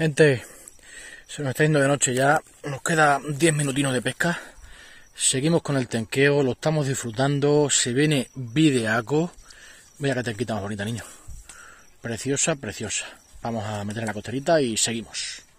Gente, se nos está yendo de noche ya, nos queda 10 minutinos de pesca. Seguimos con el tenqueo, lo estamos disfrutando, se viene videaco. Mira que te más bonita, niño. Preciosa, preciosa. Vamos a meter en la costerita y seguimos.